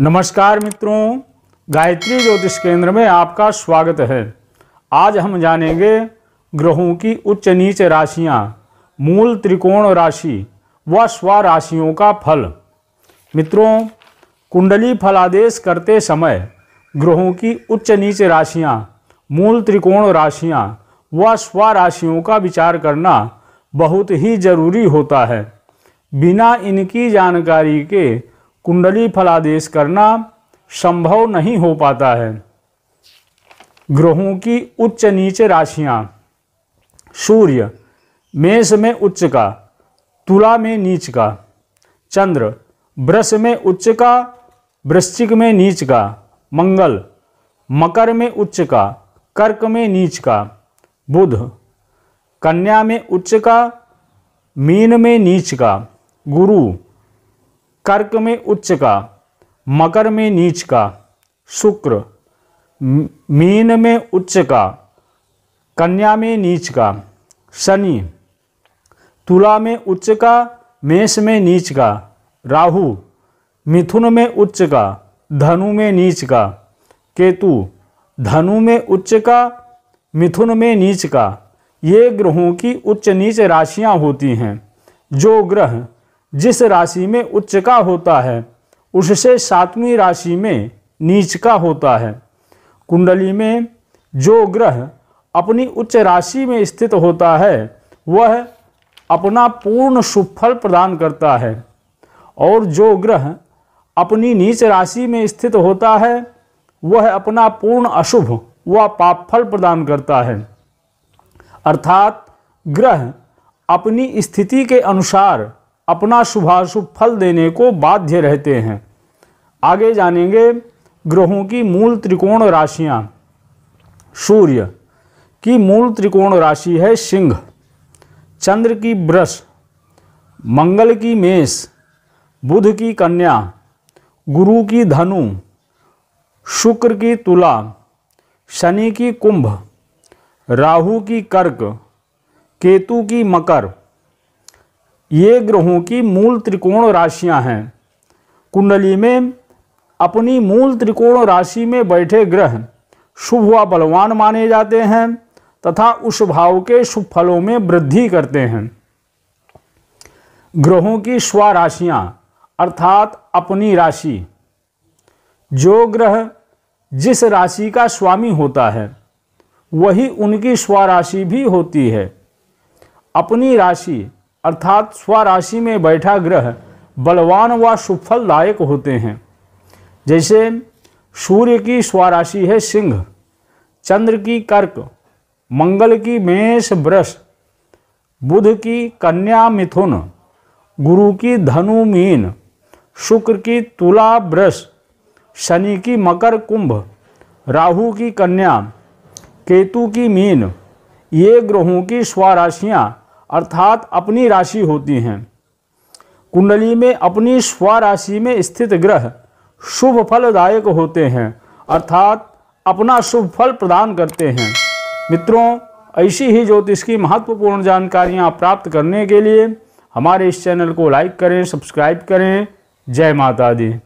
नमस्कार मित्रों गायत्री ज्योतिष केंद्र में आपका स्वागत है आज हम जानेंगे ग्रहों की उच्च नीच राशियां मूल त्रिकोण राशि व स्वराशियों का फल मित्रों कुंडली फलादेश करते समय ग्रहों की उच्च नीच राशियां मूल त्रिकोण राशियां व स्वराशियों का विचार करना बहुत ही जरूरी होता है बिना इनकी जानकारी के कुंडली फलादेश करना संभव नहीं हो पाता है ग्रहों की उच्च नीचे राशियां सूर्य मेष में उच्च का तुला में नीच का चंद्र ब्रश में उच्च का वृश्चिक में नीच का मंगल मकर में उच्च का कर्क में नीच का बुध कन्या में उच्च का मीन में नीच का गुरु कर्क में उच्च का मकर में नीच का शुक्र मीन में उच्च का कन्या में नीच का शनि तुला में उच्च का मेष में नीच का राहु मिथुन में उच्च का धनु में नीच का केतु धनु में उच्च का मिथुन में नीच का ये ग्रहों की उच्च नीच राशियां होती हैं जो ग्रह जिस राशि में उच्च का होता है उससे सातवीं राशि में नीच का होता है कुंडली में जो ग्रह अपनी उच्च राशि में स्थित होता है वह अपना पूर्ण सुफल प्रदान करता है और जो ग्रह अपनी नीच राशि में स्थित होता है वह अपना पूर्ण अशुभ व पाप फल प्रदान करता है अर्थात ग्रह अपनी स्थिति के अनुसार अपना शुभाशुभ फल देने को बाध्य रहते हैं आगे जानेंगे ग्रहों की मूल त्रिकोण राशियां सूर्य की मूल त्रिकोण राशि है सिंह चंद्र की ब्रश मंगल की मेष बुध की कन्या गुरु की धनु शुक्र की तुला शनि की कुंभ राहु की कर्क केतु की मकर ये ग्रहों की मूल त्रिकोण राशियां हैं कुंडली में अपनी मूल त्रिकोण राशि में बैठे ग्रह शुभ व बलवान माने जाते हैं तथा उस भाव के शुभ फलों में वृद्धि करते हैं ग्रहों की राशियाँ अर्थात अपनी राशि जो ग्रह जिस राशि का स्वामी होता है वही उनकी स्वराशि भी होती है अपनी राशि अर्थात स्वराशि में बैठा ग्रह बलवान व सुफलदायक होते हैं जैसे सूर्य की स्वराशि है सिंह चंद्र की कर्क मंगल की मेष ब्रश बुध की कन्या मिथुन गुरु की धनु मीन शुक्र की तुला ब्रश शनि की मकर कुंभ राहु की कन्या केतु की मीन ये ग्रहों की स्वराशियाँ अर्थात अपनी राशि होती हैं कुंडली में अपनी स्वराशि में स्थित ग्रह शुभ फलदायक होते हैं अर्थात अपना शुभ फल प्रदान करते हैं मित्रों ऐसी ही ज्योतिष की महत्वपूर्ण जानकारियाँ प्राप्त करने के लिए हमारे इस चैनल को लाइक करें सब्सक्राइब करें जय माता दी